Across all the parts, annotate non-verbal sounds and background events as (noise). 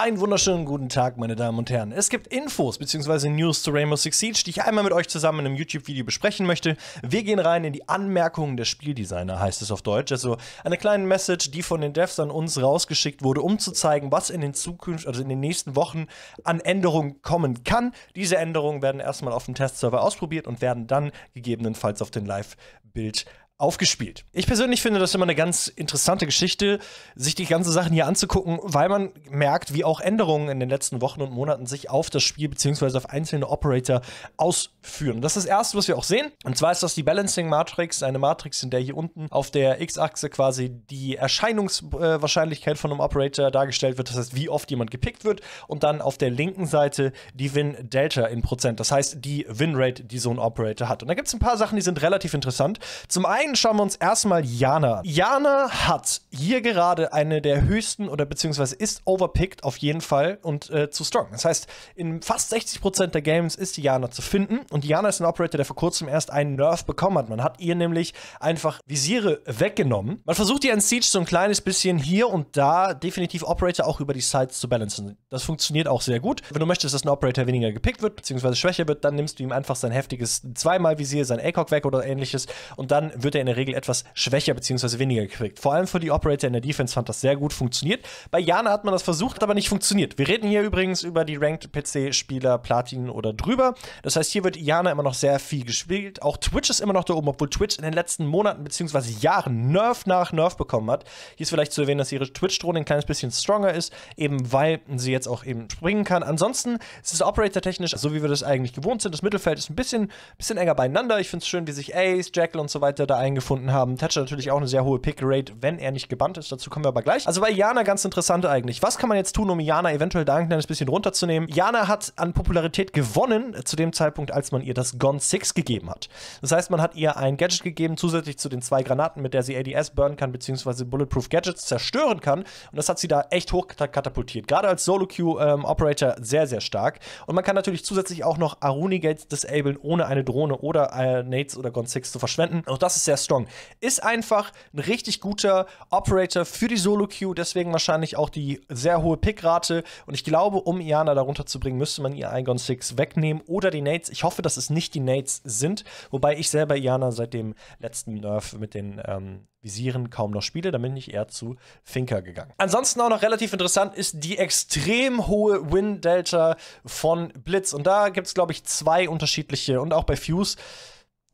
Einen wunderschönen guten Tag, meine Damen und Herren. Es gibt Infos bzw. News zu Rainbow Six Siege, die ich einmal mit euch zusammen in einem YouTube-Video besprechen möchte. Wir gehen rein in die Anmerkungen der Spieldesigner, heißt es auf Deutsch. Also eine kleine Message, die von den Devs an uns rausgeschickt wurde, um zu zeigen, was in den Zukunft, also in den nächsten Wochen an Änderungen kommen kann. Diese Änderungen werden erstmal auf dem Testserver ausprobiert und werden dann gegebenenfalls auf den Live-Bild aufgespielt. Ich persönlich finde das immer eine ganz interessante Geschichte, sich die ganzen Sachen hier anzugucken, weil man merkt, wie auch Änderungen in den letzten Wochen und Monaten sich auf das Spiel bzw. auf einzelne Operator ausführen. Das ist das Erste, was wir auch sehen. Und zwar ist das die Balancing Matrix, eine Matrix, in der hier unten auf der X-Achse quasi die Erscheinungswahrscheinlichkeit äh, von einem Operator dargestellt wird, das heißt, wie oft jemand gepickt wird und dann auf der linken Seite die Win-Delta in Prozent, das heißt die Win-Rate, die so ein Operator hat. Und da gibt es ein paar Sachen, die sind relativ interessant. Zum einen einen schauen wir uns erstmal Jana an. Jana hat hier gerade eine der höchsten oder beziehungsweise ist overpicked auf jeden Fall und äh, zu strong. Das heißt, in fast 60% der Games ist die Jana zu finden und Jana ist ein Operator, der vor kurzem erst einen Nerf bekommen hat. Man hat ihr nämlich einfach Visiere weggenommen. Man versucht ihr in Siege so ein kleines bisschen hier und da definitiv Operator auch über die Sides zu balancen. Das funktioniert auch sehr gut. Wenn du möchtest, dass ein Operator weniger gepickt wird, beziehungsweise schwächer wird, dann nimmst du ihm einfach sein heftiges zweimal Visier, sein ACOG weg oder ähnliches und dann wird er der in der Regel etwas schwächer bzw. weniger gekriegt. Vor allem für die Operator in der Defense fand das sehr gut funktioniert. Bei Jana hat man das versucht, aber nicht funktioniert. Wir reden hier übrigens über die Ranked PC-Spieler Platin oder drüber. Das heißt, hier wird Jana immer noch sehr viel gespielt. Auch Twitch ist immer noch da oben, obwohl Twitch in den letzten Monaten bzw. Jahren Nerf nach Nerf bekommen hat. Hier ist vielleicht zu erwähnen, dass ihre Twitch-Drohne ein kleines bisschen stronger ist, eben weil sie jetzt auch eben springen kann. Ansonsten ist es Operator-technisch, so wie wir das eigentlich gewohnt sind. Das Mittelfeld ist ein bisschen, bisschen enger beieinander. Ich finde es schön, wie sich Ace, Jackal und so weiter da ein eingefunden haben. Thatcher natürlich auch eine sehr hohe Pick-Rate, wenn er nicht gebannt ist. Dazu kommen wir aber gleich. Also bei Jana ganz interessant eigentlich. Was kann man jetzt tun, um Jana eventuell da ein bisschen runterzunehmen? Jana hat an Popularität gewonnen zu dem Zeitpunkt, als man ihr das Gone 6 gegeben hat. Das heißt, man hat ihr ein Gadget gegeben, zusätzlich zu den zwei Granaten, mit der sie ADS burnen kann, beziehungsweise Bulletproof Gadgets zerstören kann. Und das hat sie da echt hoch katapultiert. Gerade als solo q ähm, operator sehr, sehr stark. Und man kann natürlich zusätzlich auch noch Aruni-Gates disablen, ohne eine Drohne oder äh, Nades oder Gone 6 zu verschwenden. Auch das ist sehr Strong. Ist einfach ein richtig guter Operator für die Solo-Queue, deswegen wahrscheinlich auch die sehr hohe Pickrate. Und ich glaube, um Iana darunter zu bringen, müsste man ihr Igon 6 wegnehmen oder die Nades. Ich hoffe, dass es nicht die Nades sind, wobei ich selber Iana seit dem letzten Nerf mit den ähm, Visieren kaum noch spiele, da bin ich eher zu Finker gegangen. Ansonsten auch noch relativ interessant ist die extrem hohe Win-Delta von Blitz. Und da gibt es, glaube ich, zwei unterschiedliche und auch bei Fuse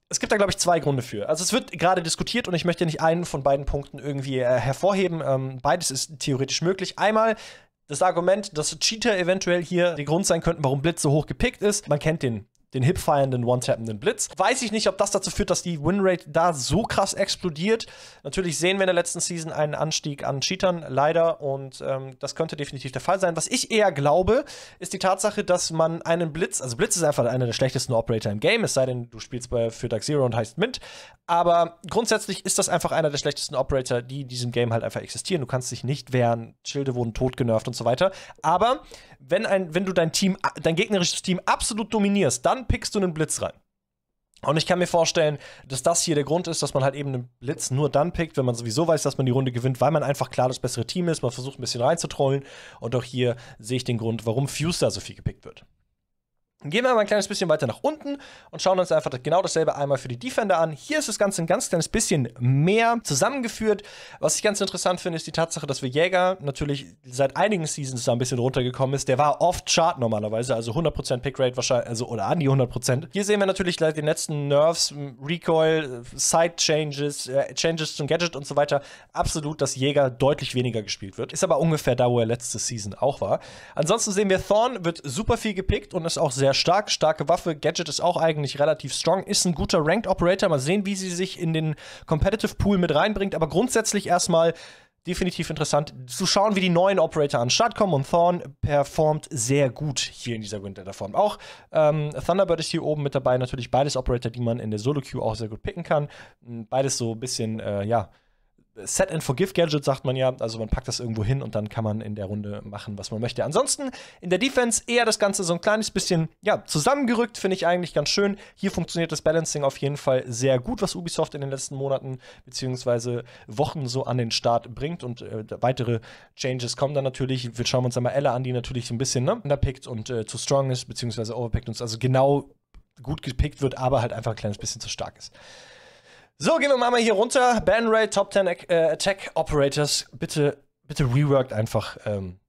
es gibt da, glaube ich, zwei Gründe für. Also es wird gerade diskutiert und ich möchte nicht einen von beiden Punkten irgendwie äh, hervorheben. Ähm, beides ist theoretisch möglich. Einmal das Argument, dass Cheater eventuell hier der Grund sein könnten, warum Blitz so hoch gepickt ist. Man kennt den den hip-feiernden one-tappenden Blitz. Weiß ich nicht, ob das dazu führt, dass die Winrate da so krass explodiert. Natürlich sehen wir in der letzten Season einen Anstieg an Cheatern, leider, und ähm, das könnte definitiv der Fall sein. Was ich eher glaube, ist die Tatsache, dass man einen Blitz, also Blitz ist einfach einer der schlechtesten Operator im Game, es sei denn, du spielst bei, für Dark Zero und heißt Mint, aber grundsätzlich ist das einfach einer der schlechtesten Operator, die in diesem Game halt einfach existieren. Du kannst dich nicht wehren, Schilde wurden totgenervt und so weiter. Aber wenn, ein, wenn du dein Team, dein gegnerisches Team absolut dominierst, dann pickst du einen Blitz rein. Und ich kann mir vorstellen, dass das hier der Grund ist, dass man halt eben einen Blitz nur dann pickt, wenn man sowieso weiß, dass man die Runde gewinnt, weil man einfach klar das bessere Team ist. Man versucht ein bisschen reinzutrollen. Und auch hier sehe ich den Grund, warum Fuse da so viel gepickt wird. Gehen wir mal ein kleines bisschen weiter nach unten und schauen uns einfach genau dasselbe einmal für die Defender an. Hier ist das Ganze ein ganz kleines bisschen mehr zusammengeführt. Was ich ganz interessant finde, ist die Tatsache, dass wir Jäger natürlich seit einigen Seasons da ein bisschen runtergekommen ist. Der war oft Chart normalerweise, also 100% Pickrate wahrscheinlich, also oder an die 100%. Hier sehen wir natürlich seit den letzten Nerves, Recoil, Side Changes, äh, Changes zum Gadget und so weiter, absolut, dass Jäger deutlich weniger gespielt wird. Ist aber ungefähr da, wo er letzte Season auch war. Ansonsten sehen wir, Thorn wird super viel gepickt und ist auch sehr sehr stark. Starke Waffe. Gadget ist auch eigentlich relativ strong. Ist ein guter Ranked Operator. Mal sehen, wie sie sich in den Competitive Pool mit reinbringt. Aber grundsätzlich erstmal definitiv interessant zu schauen, wie die neuen Operator an den Start kommen. Und Thorn performt sehr gut hier in dieser Windladder-Form. Auch ähm, Thunderbird ist hier oben mit dabei. Natürlich beides Operator, die man in der Solo-Queue auch sehr gut picken kann. Hm, beides so ein bisschen, äh, ja, Set and Forgive Gadget sagt man ja, also man packt das irgendwo hin und dann kann man in der Runde machen, was man möchte. Ansonsten in der Defense eher das Ganze so ein kleines bisschen ja, zusammengerückt, finde ich eigentlich ganz schön. Hier funktioniert das Balancing auf jeden Fall sehr gut, was Ubisoft in den letzten Monaten bzw. Wochen so an den Start bringt und äh, weitere Changes kommen dann natürlich. Wir schauen uns einmal Ella an, die natürlich ein bisschen ne, underpickt und äh, zu strong ist bzw. overpickt und also genau gut gepickt wird, aber halt einfach ein kleines bisschen zu stark ist. So, gehen wir mal hier runter. Ban Top 10 äh, Attack Operators. Bitte, bitte reworked einfach ähm,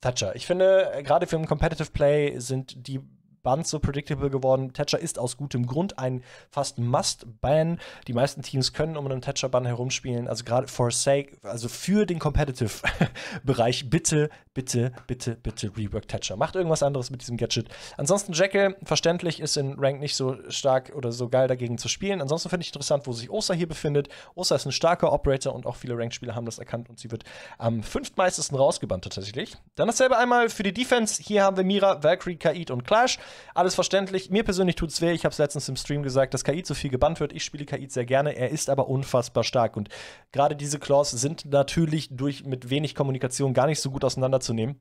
Thatcher. Ich finde, äh, gerade für ein Competitive Play sind die Band so predictable geworden. Thatcher ist aus gutem Grund ein fast Must-Ban. Die meisten Teams können um einen Thatcher-Ban herumspielen. Also gerade for sake, also für den Competitive-Bereich, (laughs) bitte, bitte, bitte, bitte rework Thatcher. Macht irgendwas anderes mit diesem Gadget. Ansonsten Jackal, verständlich, ist in Rank nicht so stark oder so geil dagegen zu spielen. Ansonsten finde ich interessant, wo sich Osa hier befindet. Osa ist ein starker Operator und auch viele Ranked-Spieler haben das erkannt und sie wird am fünftmeistesten rausgebannt tatsächlich. Dann dasselbe einmal für die Defense. Hier haben wir Mira, Valkyrie, Kaid und Clash. Alles verständlich. Mir persönlich tut es weh. Ich habe es letztens im Stream gesagt, dass KI zu viel gebannt wird. Ich spiele KI sehr gerne. Er ist aber unfassbar stark. Und gerade diese Claws sind natürlich durch mit wenig Kommunikation gar nicht so gut auseinanderzunehmen.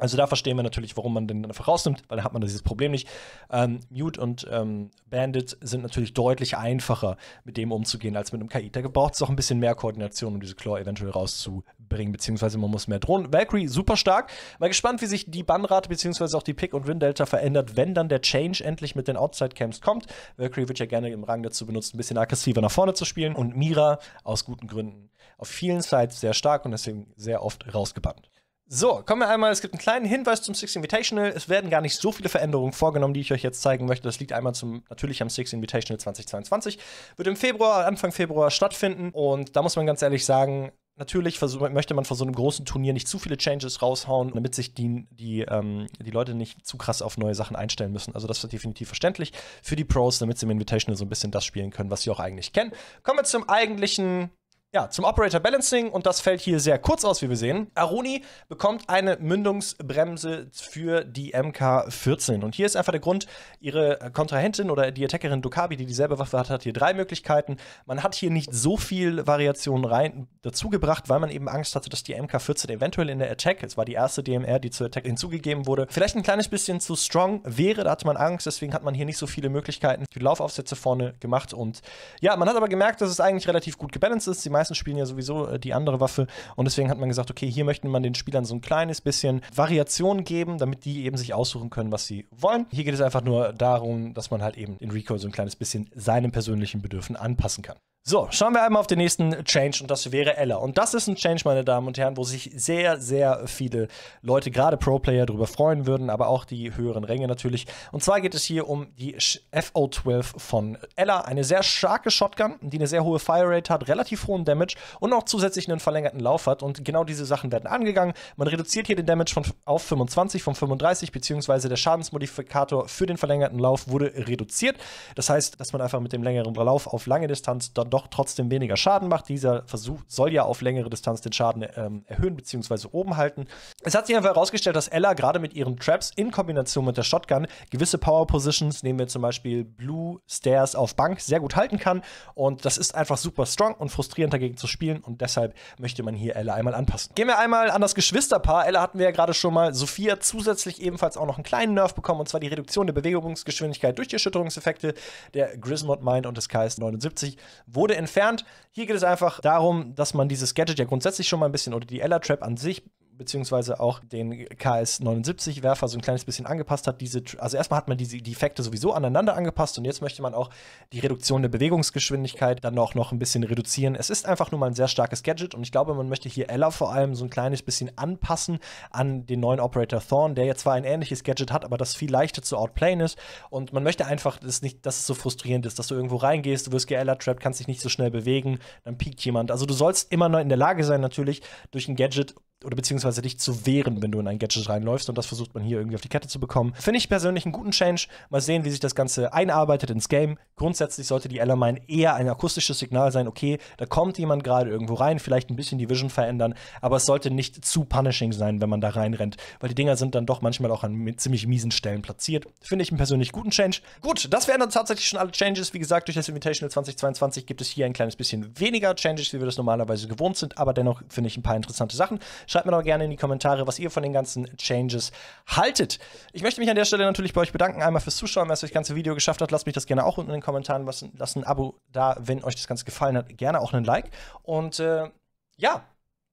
Also da verstehen wir natürlich, warum man den einfach rausnimmt, weil dann hat man dieses Problem nicht. Ähm, Mute und ähm, Bandit sind natürlich deutlich einfacher, mit dem umzugehen als mit einem KI. Da braucht es auch ein bisschen mehr Koordination, um diese Claw eventuell rauszubringen, beziehungsweise man muss mehr drohen. Valkyrie, super stark. Mal gespannt, wie sich die Bannrate, beziehungsweise auch die Pick- und wind delta verändert, wenn dann der Change endlich mit den Outside-Camps kommt. Valkyrie wird ja gerne im Rang dazu benutzt, ein bisschen aggressiver nach vorne zu spielen. Und Mira aus guten Gründen auf vielen Sides sehr stark und deswegen sehr oft rausgebannt. So, kommen wir einmal, es gibt einen kleinen Hinweis zum Six Invitational. Es werden gar nicht so viele Veränderungen vorgenommen, die ich euch jetzt zeigen möchte. Das liegt einmal zum, natürlich am Six Invitational 2022. Wird im Februar, Anfang Februar stattfinden. Und da muss man ganz ehrlich sagen, natürlich möchte man vor so einem großen Turnier nicht zu viele Changes raushauen, damit sich die, die, ähm, die Leute nicht zu krass auf neue Sachen einstellen müssen. Also das ist definitiv verständlich für die Pros, damit sie im Invitational so ein bisschen das spielen können, was sie auch eigentlich kennen. Kommen wir zum eigentlichen ja, zum Operator Balancing und das fällt hier sehr kurz aus, wie wir sehen. Aroni bekommt eine Mündungsbremse für die MK14 und hier ist einfach der Grund, ihre Kontrahentin oder die Attackerin Dukabi, die dieselbe Waffe hat, hat hier drei Möglichkeiten. Man hat hier nicht so viel Variationen rein dazugebracht, weil man eben Angst hatte, dass die MK14 eventuell in der Attack, es war die erste DMR, die zur Attack hinzugegeben wurde, vielleicht ein kleines bisschen zu strong wäre, da hatte man Angst, deswegen hat man hier nicht so viele Möglichkeiten, für Laufaufsätze vorne gemacht und ja, man hat aber gemerkt, dass es eigentlich relativ gut gebalanced ist. Sie meisten spielen ja sowieso äh, die andere Waffe. Und deswegen hat man gesagt, okay, hier möchten man den Spielern so ein kleines bisschen Variation geben, damit die eben sich aussuchen können, was sie wollen. Hier geht es einfach nur darum, dass man halt eben in Recoil so ein kleines bisschen seinem persönlichen Bedürfen anpassen kann. So, schauen wir einmal auf den nächsten Change und das wäre Ella. Und das ist ein Change, meine Damen und Herren, wo sich sehr, sehr viele Leute, gerade Pro-Player, darüber freuen würden, aber auch die höheren Ränge natürlich. Und zwar geht es hier um die FO12 von Ella. Eine sehr starke Shotgun, die eine sehr hohe Fire Rate hat, relativ hohen Damage und auch zusätzlich einen verlängerten Lauf hat. Und genau diese Sachen werden angegangen. Man reduziert hier den Damage von, auf 25, von 35, beziehungsweise der Schadensmodifikator für den verlängerten Lauf wurde reduziert. Das heißt, dass man einfach mit dem längeren Lauf auf lange Distanz dann doch trotzdem weniger Schaden macht. Dieser Versuch soll ja auf längere Distanz den Schaden ähm, erhöhen bzw. oben halten. Es hat sich einfach herausgestellt, dass Ella gerade mit ihren Traps in Kombination mit der Shotgun gewisse Power Positions, nehmen wir zum Beispiel Blue Stairs auf Bank, sehr gut halten kann. Und das ist einfach super strong und frustrierend dagegen zu spielen. Und deshalb möchte man hier Ella einmal anpassen. Gehen wir einmal an das Geschwisterpaar. Ella hatten wir ja gerade schon mal. Sophia zusätzlich ebenfalls auch noch einen kleinen Nerf bekommen, und zwar die Reduktion der Bewegungsgeschwindigkeit durch die Erschütterungseffekte der Grismod Mind und des KS 79, wo wurde entfernt. Hier geht es einfach darum, dass man dieses Gadget ja grundsätzlich schon mal ein bisschen oder die Ella Trap an sich beziehungsweise auch den KS-79-Werfer so ein kleines bisschen angepasst hat. Diese, also erstmal hat man diese, Defekte sowieso aneinander angepasst und jetzt möchte man auch die Reduktion der Bewegungsgeschwindigkeit dann auch noch ein bisschen reduzieren. Es ist einfach nur mal ein sehr starkes Gadget und ich glaube, man möchte hier Ella vor allem so ein kleines bisschen anpassen an den neuen Operator Thorn, der jetzt zwar ein ähnliches Gadget hat, aber das viel leichter zu outplayen ist und man möchte einfach, dass, nicht, dass es so frustrierend ist, dass du irgendwo reingehst, du wirst geella-trapped, kannst dich nicht so schnell bewegen, dann piekt jemand. Also du sollst immer noch in der Lage sein, natürlich durch ein Gadget oder beziehungsweise dich zu wehren, wenn du in ein Gadget reinläufst. Und das versucht man hier irgendwie auf die Kette zu bekommen. Finde ich persönlich einen guten Change. Mal sehen, wie sich das Ganze einarbeitet ins Game. Grundsätzlich sollte die Ellermine eher ein akustisches Signal sein. Okay, da kommt jemand gerade irgendwo rein, vielleicht ein bisschen die Vision verändern, aber es sollte nicht zu punishing sein, wenn man da reinrennt, weil die Dinger sind dann doch manchmal auch an ziemlich miesen Stellen platziert. Finde ich einen persönlich guten Change. Gut, das wären dann tatsächlich schon alle Changes. Wie gesagt, durch das Invitational 2022 gibt es hier ein kleines bisschen weniger Changes, wie wir das normalerweise gewohnt sind, aber dennoch finde ich ein paar interessante Sachen. Schreibt mir doch gerne in die Kommentare, was ihr von den ganzen Changes haltet. Ich möchte mich an der Stelle natürlich bei euch bedanken. Einmal fürs Zuschauen, wer es das ganze Video geschafft hat. Lasst mich das gerne auch unten in den Kommentaren lassen. Lasst ein Abo da, wenn euch das Ganze gefallen hat. Gerne auch einen Like. Und äh, ja,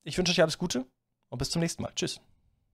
ich wünsche euch alles Gute und bis zum nächsten Mal. Tschüss.